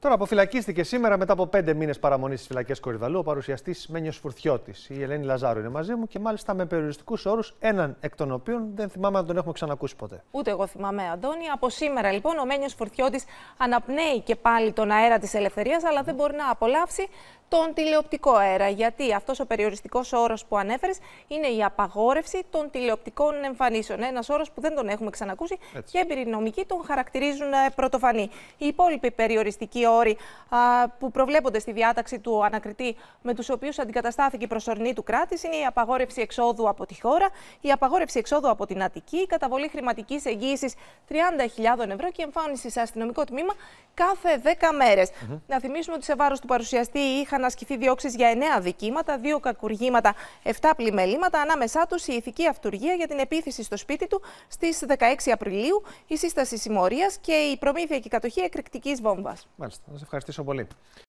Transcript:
Τώρα αποφυλακίστηκε σήμερα μετά από πέντε μήνες παραμονής στις φυλακές Κορυδαλού ο παρουσιαστής Μένιος Φουρτιώτης. Η Ελένη Λαζάρου είναι μαζί μου και μάλιστα με περιοριστικούς όρους, έναν εκ των οποίων δεν θυμάμαι να τον έχουμε ξανακούσει ποτέ. Ούτε εγώ θυμάμαι, Αντώνη. Από σήμερα λοιπόν ο Μένιος Φουρτιώτης αναπνέει και πάλι τον αέρα της ελευθερίας, αλλά δεν μπορεί να απολαύσει τον τηλεοπτικό αέρα. Γιατί αυτός ο περιοριστικός όρος που ανέφερες είναι η απαγόρευση των τηλεοπτικών εμφανίσεων. Ένας όρος που δεν τον έχουμε ξανακούσει Έτσι. και εμπειρινομικοί τον χαρακτηρίζουν ε, πρωτοφανή. Οι υπόλοιποι περιοριστικοί όροι α, που προβλέπονται στη διάταξη του ανακριτή, με τους οποίους αντικαταστάθηκε η προσωρινή του κράτη, είναι η απαγόρευση εξόδου από τη χώρα, η απαγόρευση εξόδου από την Αττική, η καταβολή χρηματικής εγγύησης 30.000 ευρώ και εμφάνιση σε αστυνομικό τμήμα κάθε 10 μέρε. Να θυμίσουμε ότι σε βάρος του παρουσιαστή είχαν είχαν ασκηθεί διώξεις για 9 δικήματα, 2 κακουργήματα, 7 πλημελήματα. Ανάμεσά τους η ηθική αυτουργία για την επίθεση στο σπίτι του στις 16 Απριλίου, η σύσταση συμμορίας και η προμήθεια και η κατοχή εκρηκτικής βόμβας. Μάλιστα. σα ευχαριστήσω πολύ.